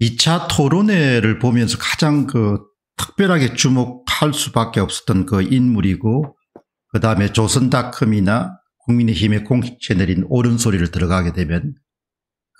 2차 토론회를 보면서 가장 그 특별하게 주목할 수밖에 없었던 그 인물이고 그 다음에 조선닷컴이나 국민의힘의 공식 채널인 오른소리를 들어가게 되면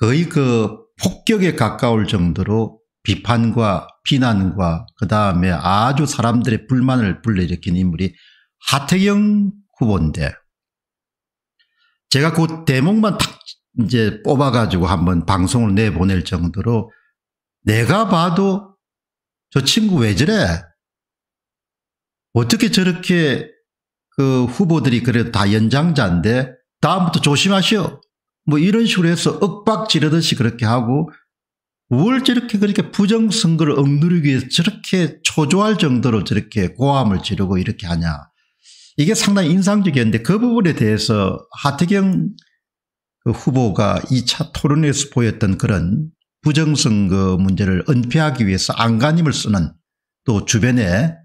거의 그 폭격에 가까울 정도로 비판과 비난과 그 다음에 아주 사람들의 불만을 불러일으킨 인물이 하태경 후보인데 제가 그 대목만 탁 이제 뽑아가지고 한번 방송을 내보낼 정도로 내가 봐도 저 친구 왜 저래? 어떻게 저렇게 그 후보들이 그래도 다 연장자인데 다음부터 조심하시오. 뭐 이런 식으로 해서 억박 지르듯이 그렇게 하고 뭘 저렇게 그렇게 부정선거를 억누르기 위해서 저렇게 초조할 정도로 저렇게 고함을 지르고 이렇게 하냐. 이게 상당히 인상적이었는데 그 부분에 대해서 하태경 그 후보가 2차 토론에서 보였던 그런 부정선거 문제를 은폐하기 위해서 안간힘을 쓰는 또 주변에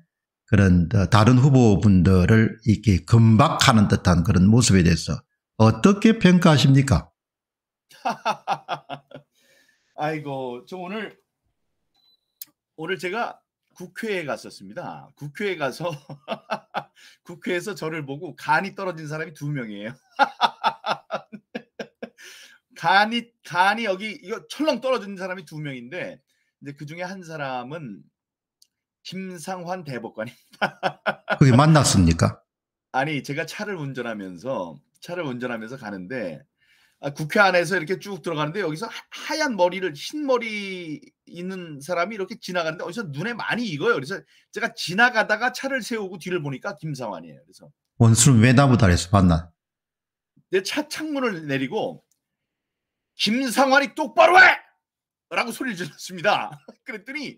그런 어, 다른 후보분들을 이렇게 금박하는 듯한 그런 모습에 대해서 어떻게 평가하십니까? 아이고 저 오늘 오늘 제가 국회에 갔었습니다. 국회에 가서 국회에서 저를 보고 간이 떨어진 사람이 두 명이에요. 간이 간이 여기 이거 철렁 떨어진 사람이 두 명인데 이제 그 중에 한 사람은 김상환 대법관입니다. 그게 만났습니까? 아니 제가 차를 운전하면서 차를 운전하면서 가는데 아, 국회 안에서 이렇게 쭉 들어가는데 여기서 하얀 머리를 흰 머리 있는 사람이 이렇게 지나가는데 어디서 눈에 많이 익어요. 그래서 제가 지나가다가 차를 세우고 뒤를 보니까 김상환이에요. 그래서 원수를 왜 나보다 해서 봤나? 내차 창문을 내리고 김상환이 똑바로 해! 라고 소리를 질렀습니다. 그랬더니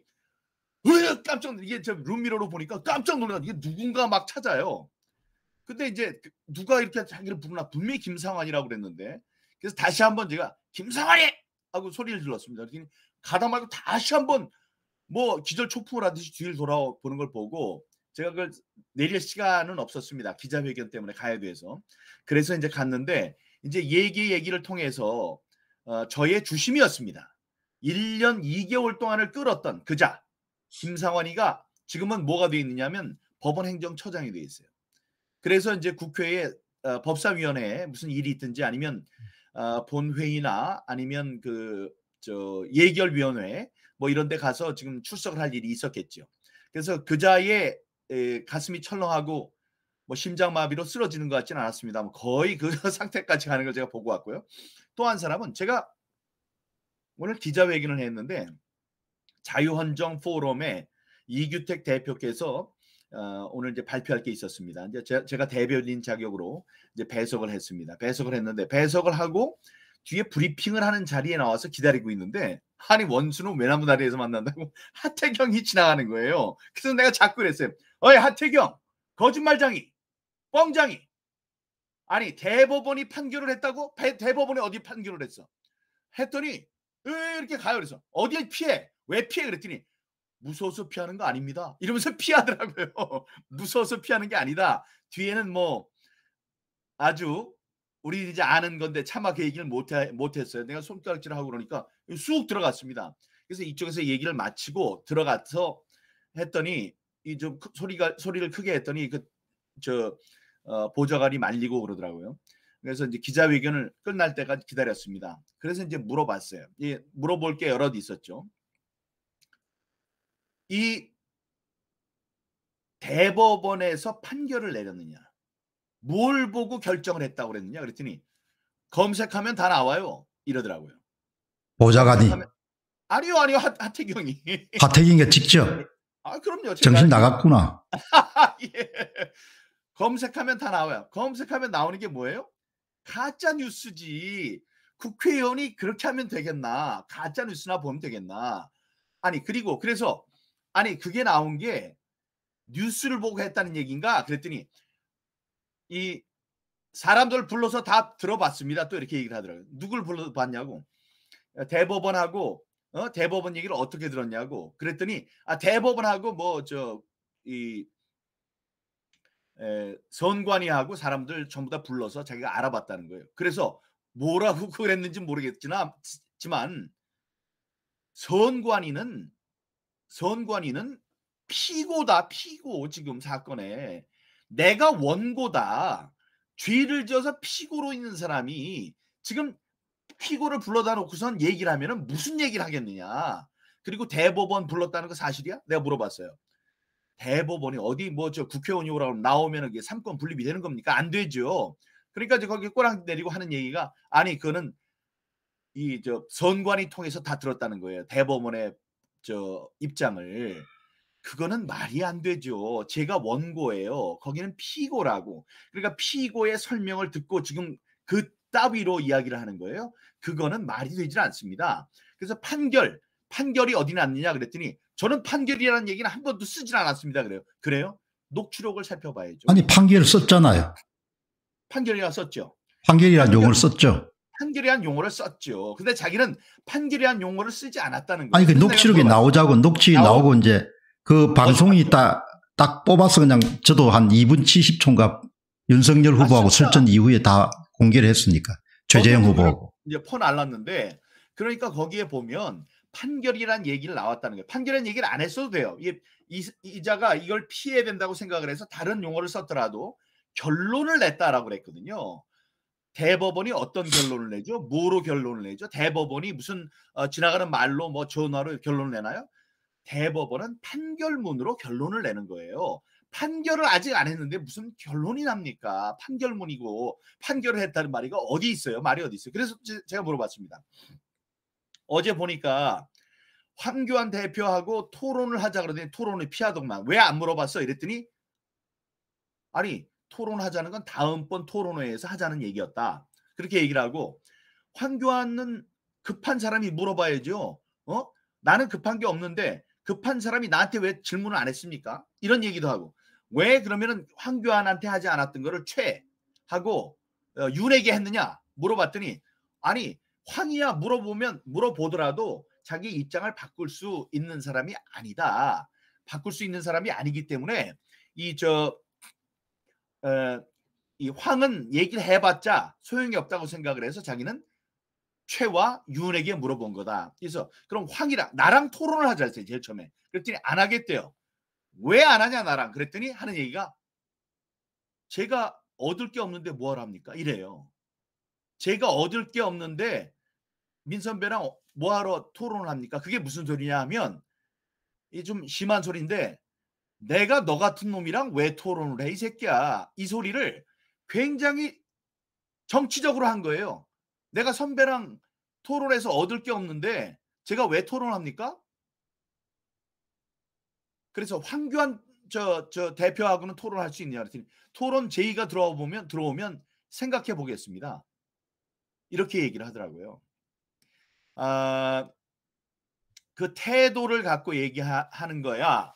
으 깜짝 놀라, 이게 저 룸미러로 보니까 깜짝 놀란 이게 누군가 막 찾아요. 근데 이제 그 누가 이렇게 자기를 부르나 분명히 김상환이라고 그랬는데 그래서 다시 한번 제가 김상환이 하고 소리를 질렀습니다. 그랬더 가다 말고 다시 한번 뭐 기절 초풍을 하듯이 뒤를 돌아보는 걸 보고 제가 그걸 내릴 시간은 없었습니다. 기자회견 때문에 가야 돼서. 그래서 이제 갔는데 이제 얘기 얘기를 통해서 어, 저의 주심이었습니다. 1년 2개월 동안을 끌었던 그자 김상환이가 지금은 뭐가 돼 있느냐면 법원 행정처장이 돼 있어요. 그래서 이제 국회에 어, 법사위원회에 무슨 일이 있든지 아니면 어, 본회의나 아니면 그 저 예결위원회 뭐 이런 데 가서 지금 출석을 할 일이 있었겠죠. 그래서 그자의 가슴이 철렁하고 뭐 심장마비로 쓰러지는 것 같지는 않았습니다. 뭐 거의 그 상태까지 가는 걸 제가 보고 왔고요. 또한 사람은 제가 오늘 기자회견을 했는데 자유헌정 포럼에 이규택 대표께서 어, 오늘 이제 발표할 게 있었습니다. 이제 제, 제가 대변인 자격으로 이제 배석을 했습니다. 배석을 했는데 배석을 하고 뒤에 브리핑을 하는 자리에 나와서 기다리고 있는데 한이 원수는 외나무 다리에서 만난다고 하태경이 지나가는 거예요. 그래서 내가 자꾸 그랬어요. 어이 하태경 거짓말장이 뻥장이 아니 대법원이 판결을 했다고? 대법원이 어디 판결을 했어? 했더니 이렇게 가요. 그래서 어디에 피해? 왜 피해? 그랬더니 무서워서 피하는 거 아닙니다. 이러면서 피하더라고요. 무서워서 피하는 게 아니다. 뒤에는 뭐 아주 우리 이제 아는 건데 차마 그 얘기를 못했어요 내가 손가락질 을 하고 그러니까 쑥 들어갔습니다. 그래서 이쪽에서 얘기를 마치고 들어가서 했더니 이좀 소리가 소리를 크게 했더니 그저 어, 보좌관이 말리고 그러더라고요. 그래서 이제 기자회견을 끝날 때까지 기다렸습니다. 그래서 이제 물어봤어요. 예, 물어볼 게 여러 있었죠. 이 대법원에서 판결을 내렸느냐, 뭘 보고 결정을 했다고 그랬느냐 그랬더니 검색하면 다 나와요. 이러더라고요. 보좌관이 아니요 아니요 하, 하태경이 하태경이 직접. 아 그럼요. 정신 나갔구나. 예. 검색하면 다 나와요. 검색하면 나오는 게 뭐예요? 가짜 뉴스지. 국회의원이 그렇게 하면 되겠나? 가짜 뉴스나 보면 되겠나? 아니 그리고 그래서 아니 그게 나온 게 뉴스를 보고 했다는 얘기인가? 그랬더니 이 사람들 불러서 다 들어봤습니다. 또 이렇게 얘기를 하더라고요. 누굴 불러봤냐고. 어, 대법원하고 어? 대법원 얘기를 어떻게 들었냐고. 그랬더니 아 대법원하고 뭐저이 에, 선관위하고 사람들 전부 다 불러서 자기가 알아봤다는 거예요. 그래서 뭐라고 그랬는지 모르겠지만 선관위는 선관위는 피고다 피고 지금 사건에 내가 원고다 죄를 지어서 피고로 있는 사람이 지금 피고를 불러다 놓고선 얘기를 하면은 무슨 얘기를 하겠느냐 그리고 대법원 불렀다는 거 사실이야? 내가 물어봤어요. 대법원이 어디 뭐 저 국회의원이 오라고 나오면 이게 삼권 분립이 되는 겁니까? 안 되죠. 그러니까 이제 거기 꼬랑 내리고 하는 얘기가 아니 그거는 이 저 선관위 통해서 다 들었다는 거예요. 대법원의 저 입장을 그거는 말이 안 되죠. 제가 원고예요. 거기는 피고라고. 그러니까 피고의 설명을 듣고 지금 그 따위로 이야기를 하는 거예요. 그거는 말이 되질 않습니다. 그래서 판결 판결이 어디 났느냐 그랬더니 저는 판결이라는 얘기는 한 번도 쓰진 않았습니다. 그래요. 그래요? 녹취록을 살펴봐야죠. 아니 판결을 썼잖아요. 판결이라 썼죠. 판결이란 용어를 썼죠. 판결이란 용어를 썼죠. 근데 자기는 판결이란 용어를 쓰지 않았다는 거예요. 아니 그 녹취록이 나오자고 녹취 나오... 나오고 이제 그 어, 방송이 어. 딱, 딱 뽑아서 그냥 저도 한 2분 70초인가 윤석열 아, 후보하고 아, 설전 이후에 다 공개를 했으니까. 최재형 후보하고. 이제 폰알랐는데 그러니까 거기에 보면 판결이란 얘기를 나왔다는 거예요. 판결이란 얘기를 안 했어도 돼요. 이, 이, 이자가 이걸 피해야 된다고 생각을 해서 다른 용어를 썼더라도 결론을 냈다라고 그랬거든요. 대법원이 어떤 결론을 내죠? 뭐로 결론을 내죠? 대법원이 무슨 어, 지나가는 말로 뭐 전화로 결론을 내나요? 대법원은 판결문으로 결론을 내는 거예요. 판결을 아직 안 했는데 무슨 결론이 납니까? 판결문이고 판결을 했다는 말이 어디 있어요? 말이 어디 있어요? 그래서 제가 물어봤습니다. 어제 보니까 황교안 대표하고 토론을 하자 그러더니 토론을 피하더만 왜 안 물어봤어 이랬더니 아니 토론하자는 을건 다음번 토론회에서 하자는 얘기였다 그렇게 얘기를 하고 황교안은 급한 사람이 물어봐야죠 어 나는 급한 게 없는데 급한 사람이 나한테 왜 질문을 안 했습니까 이런 얘기도 하고 왜그러면 황교안한테 하지 않았던 거를 최 하고 어, 윤에게 했느냐 물어봤더니 아니 황이야 물어보면 물어보더라도 자기 입장을 바꿀 수 있는 사람이 아니다. 바꿀 수 있는 사람이 아니기 때문에 이저이 어, 황은 얘기를 해봤자 소용이 없다고 생각을 해서 자기는 최와 윤에게 물어본 거다. 그래서 그럼 황이랑 나랑 토론을 하자 했어요. 제일 처음에. 그랬더니 안 하겠대요. 왜 안 하냐 나랑. 그랬더니 하는 얘기가 제가 얻을 게 없는데 뭘 합니까? 이래요. 제가 얻을 게 없는데 민 선배랑 뭐하러 토론을 합니까? 그게 무슨 소리냐 하면 이 좀 심한 소리인데 내가 너 같은 놈이랑 왜 토론을 해이 새끼야 이 소리를 굉장히 정치적으로 한 거예요. 내가 선배랑 토론해서 얻을 게 없는데 제가 왜 토론합니까? 그래서 황교안 저, 저 대표하고는 토론할 수 있냐 그랬더니 토론 제의가 들어오면 들어오면 생각해 보겠습니다. 이렇게 얘기를 하더라고요. 아, 그 태도를 갖고 얘기하는 거야.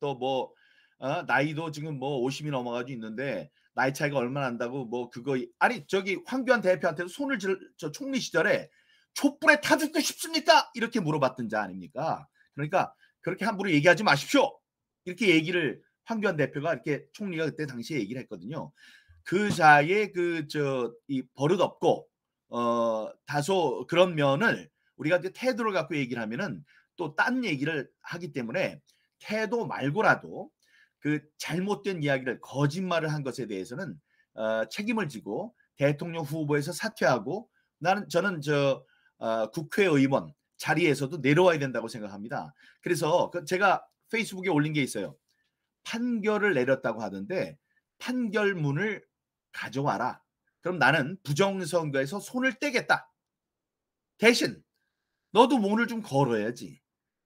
또뭐 어, 나이도 지금 뭐 50이 넘어가지 있는데 나이 차이가 얼마나 난다고 뭐 그거 아니 저기 황교안 대표한테도 손을 질, 저 총리 시절에 촛불에 타듣고 싶습니까? 이렇게 물어봤던 자 아닙니까? 그러니까 그렇게 함부로 얘기하지 마십시오. 이렇게 얘기를 황교안 대표가 이렇게 총리가 그때 당시에 얘기를 했거든요. 그 자의 그 저 이 버릇 없고 어 다소 그런 면을 우리가 이제 태도를 갖고 얘기를 하면은 또 딴 얘기를 하기 때문에 태도 말고라도 그 잘못된 이야기를 거짓말을 한 것에 대해서는 어, 책임을 지고 대통령 후보에서 사퇴하고 나는 저는 저 어, 국회의원 자리에서도 내려와야 된다고 생각합니다. 그래서 그 제가 페이스북에 올린 게 있어요. 판결을 내렸다고 하던데 판결문을 가져와라. 그럼 나는 부정선거에서 손을 떼겠다. 대신 너도 몸을 좀 걸어야지.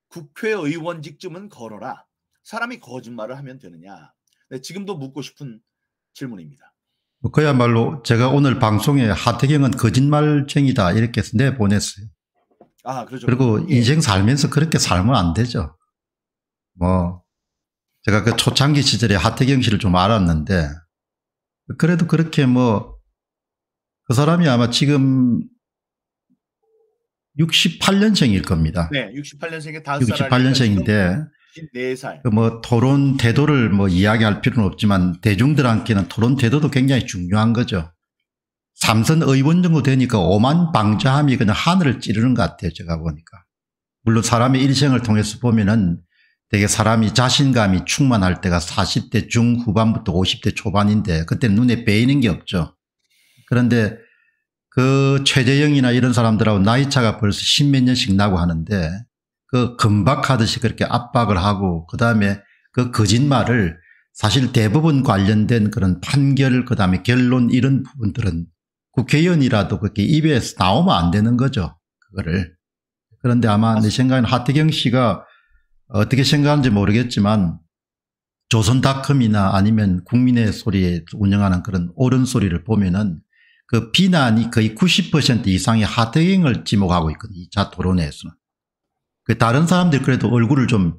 국회의원직쯤은 걸어라. 사람이 거짓말을 하면 되느냐. 네, 지금도 묻고 싶은 질문입니다. 뭐 그야말로 제가 오늘 방송에 하태경은 거짓말쟁이다 이렇게 내보냈어요. 아, 그렇죠. 그리고 예. 인생 살면서 그렇게 살면 안 되죠. 뭐 제가 그 초창기 시절에 하태경 씨를 좀 알았는데 그래도 그렇게 뭐그 사람이 아마 지금 68년생일 겁니다. 네, 68년생에 5살. 68년생인데 4살. 그뭐 토론 태도를 뭐 이야기할 필요는 없지만 대중들한테는 토론 태도도 굉장히 중요한 거죠. 삼선 의원 정도 되니까 오만 방자함이 그냥 하늘을 찌르는 것 같아요. 제가 보니까. 물론 사람의 일생을 통해서 보면은 되게 사람이 자신감이 충만할 때가 40대 중후반부터 50대 초반인데 그때 눈에 빼이는 게 없죠. 그런데 그 최재영이나 이런 사람들하고 나이차가 벌써 십몇 년씩 나고 하는데 그 금박하듯이 그렇게 압박을 하고 그다음에 그 거짓말을 사실 대부분 관련된 그런 판결 그다음에 결론 이런 부분들은 국회의원이라도 그렇게 입에 서 나오면 안 되는 거죠. 그거를. 그런데 아마 내 생각엔 하태경 씨가 어떻게 생각하는지 모르겠지만 조선닷컴이나 아니면 국민의 소리에 운영하는 그런 옳은 소리를 보면은 그 비난이 거의 90% 이상의 하태경을 지목하고 있거든요. 2차 토론회에서는. 그 다른 사람들 그래도 얼굴을 좀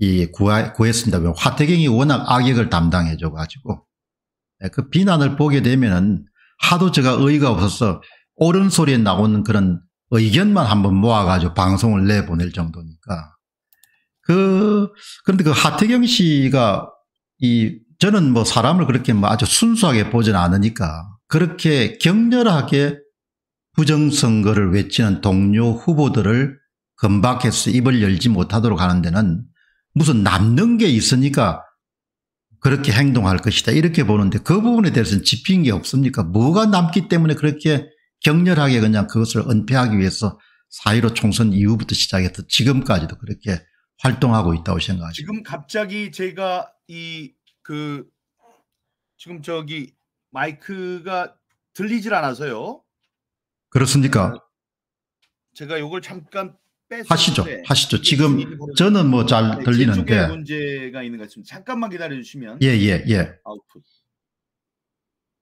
이구했습니다 하태경이 워낙 악역을 담당해줘 가지고 네, 그 비난을 보게 되면은 하도 제가 의의가 없어서 옳은 소리에 나오는 그런 의견만 한번 모아가지고 방송을 내보낼 정도니까. 그, 그런데 그 하태경 씨가 이, 저는 뭐 사람을 그렇게 뭐 아주 순수하게 보진 않으니까 그렇게 격렬하게 부정선거를 외치는 동료 후보들을 금박해서 입을 열지 못하도록 하는 데는 무슨 남는 게 있으니까 그렇게 행동할 것이다 이렇게 보는데 그 부분에 대해서는 짚힌 게 없습니까? 뭐가 남기 때문에 그렇게 격렬하게 그냥 그것을 은폐하기 위해서 사이로 총선 이후부터 시작해서 지금까지도 그렇게 활동하고 있다고 생각하죠. 지금 갑자기 제가 이 그 지금 저기 마이크가 들리질 않아서요. 그렇습니까? 어, 제가 이걸 잠깐 하시죠. 하시죠. 지금 저는 뭐잘 네, 들리는데 문제가 있는 것 같습니다. 잠깐만 기다려 주시면 예 예, 예. 아웃풋.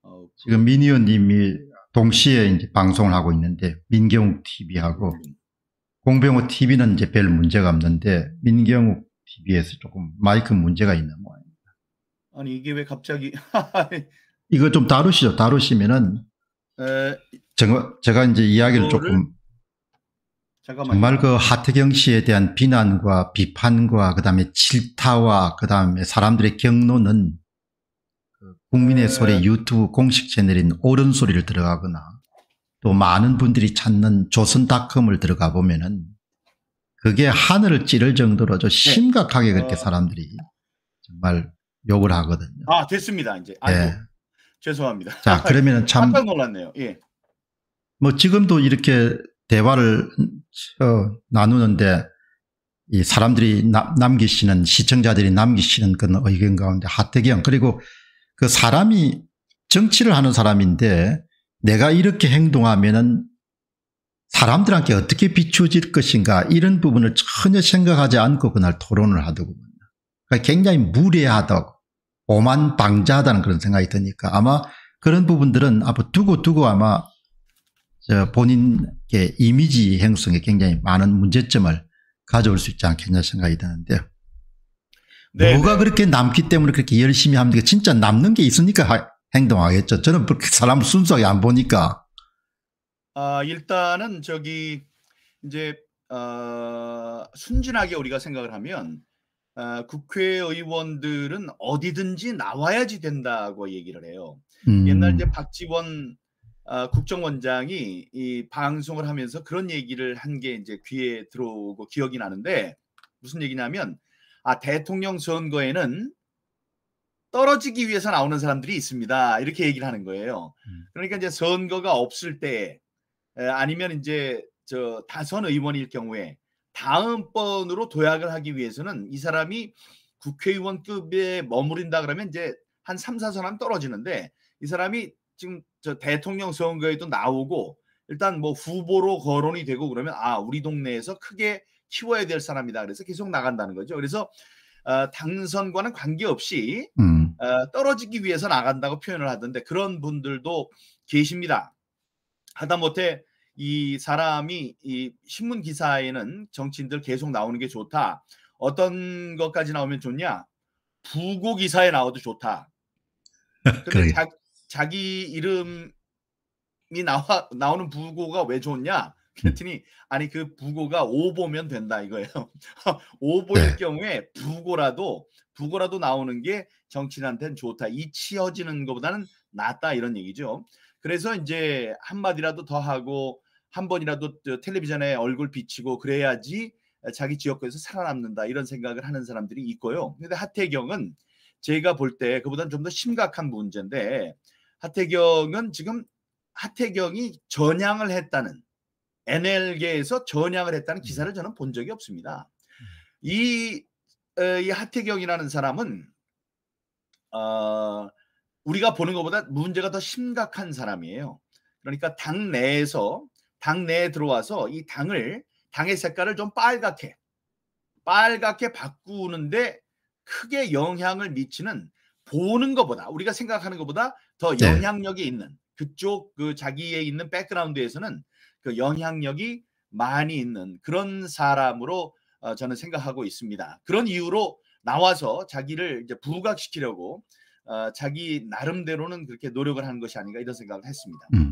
아웃풋. 지금 미니언 님이 동시에 이제 방송을 하고 있는데 민경욱 TV하고 음. 공병호 TV는 이제 별 문제가 없는데 민경욱 TV에서 조금 마이크 문제가 있는 모양입니다. 아니 이게 왜 갑자기 이거 좀 다루시죠. 다루시면은 에, 제가, 제가 이제 이야기를 조금 잠깐만 정말 그 하태경 씨에 대한 비난과 비판과 그다음에 질타와 그다음에 사람들의 경로는 그 국민의 소리 유튜브 공식 채널인 옳은 소리를 들어가거나 또 많은 분들이 찾는 조선닷컴을 들어가 보면은 그게 하늘을 찌를 정도로 좀 네. 심각하게 그렇게 어. 사람들이 정말 욕을 하거든요. 아 됐습니다 이제. 아, 네. 죄송합니다. 자, 그러면 참. 깜짝 놀랐네요. 예. 뭐 지금도 이렇게 대화를 어, 나누는데 이 사람들이 나, 남기시는 시청자들이 남기시는 그 의견 가운데 하태경 그리고 그 사람이 정치를 하는 사람인데 내가 이렇게 행동하면은 사람들한테 어떻게 비추질 것인가 이런 부분을 전혀 생각하지 않고 그날 토론을 하더군요. 그러니까 굉장히 무례하다고 오만 방자하다는 그런 생각이 드니까 아마 그런 부분들은 앞으로 두고 두고 아마 본인의 이미지 형성에 굉장히 많은 문제점을 가져올 수 있지 않겠냐 생각이 드는데요. 네네. 뭐가 네. 그렇게 남기 때문에 그렇게 열심히 하면 되 진짜 남는 게 있으니까 행동하겠죠. 저는 그렇게 사람 순수하게 안 보니까. 아 일단은 저기 이제 어, 순진하게 우리가 생각을 하면 어, 국회의원들은 어디든지 나와야지 된다고 얘기를 해요. 음. 옛날 이제 음. 박지원 어, 국정원장이 이 방송을 하면서 그런 얘기를 한 게 이제 귀에 들어오고 기억이 나는데 무슨 얘기냐면 아 대통령 선거에는 떨어지기 위해서 나오는 사람들이 있습니다. 이렇게 얘기를 하는 거예요. 음. 그러니까 이제 선거가 없을 때 에, 아니면 이제 저 다선 의원일 경우에 다음번으로 도약을 하기 위해서는 이 사람이 국회의원급에 머무린다 그러면 이제 한 3, 4선함 떨어지는데 이 사람이 지금 저 대통령 선거에도 나오고 일단 뭐 후보로 거론이 되고 그러면 아 우리 동네에서 크게 키워야 될 사람이다 그래서 계속 나간다는 거죠. 그래서 어, 당선과는 관계없이 음. 어, 떨어지기 위해서 나간다고 표현을 하던데 그런 분들도 계십니다. 하다못해 이 사람이 이 신문 기사에는 정치인들 계속 나오는 게 좋다. 어떤 것까지 나오면 좋냐? 부고 기사에 나와도 좋다. 근데 자, 자기 이름이 나와 나오는 부고가 왜 좋냐? 음. 그랬더니 아니 그 부고가 오보면 된다 이거예요. 오보일 네. 경우에 부고라도 부고라도 나오는 게 정치인한테는 좋다. 이 치어지는 것보다는 낫다 이런 얘기죠. 그래서 이제 한마디라도 더 하고 한 번이라도 텔레비전에 얼굴 비치고 그래야지 자기 지역구에서 살아남는다 이런 생각을 하는 사람들이 있고요. 근데 하태경은 제가 볼 때 그보다는 좀 더 심각한 문제인데 하태경은 지금 하태경이 전향을 했다는 NL계에서 전향을 했다는 음. 기사를 저는 본 적이 없습니다. 음. 이, 이 하태경이라는 사람은 어, 우리가 보는 것보다 문제가 더 심각한 사람이에요. 그러니까 당 내에서 당 내에 들어와서 이 당을 당의 색깔을 좀 빨갛게 빨갛게 바꾸는데 크게 영향을 미치는 보는 것보다 우리가 생각하는 것보다 더 네. 영향력이 있는 그쪽 그 자기에 있는 백그라운드에서는 그 영향력이 많이 있는 그런 사람으로 어, 저는 생각하고 있습니다. 그런 이유로 나와서 자기를 이제 부각시키려고 어, 자기 나름대로는 그렇게 노력을 하는 것이 아닌가 이런 생각을 했습니다. 음.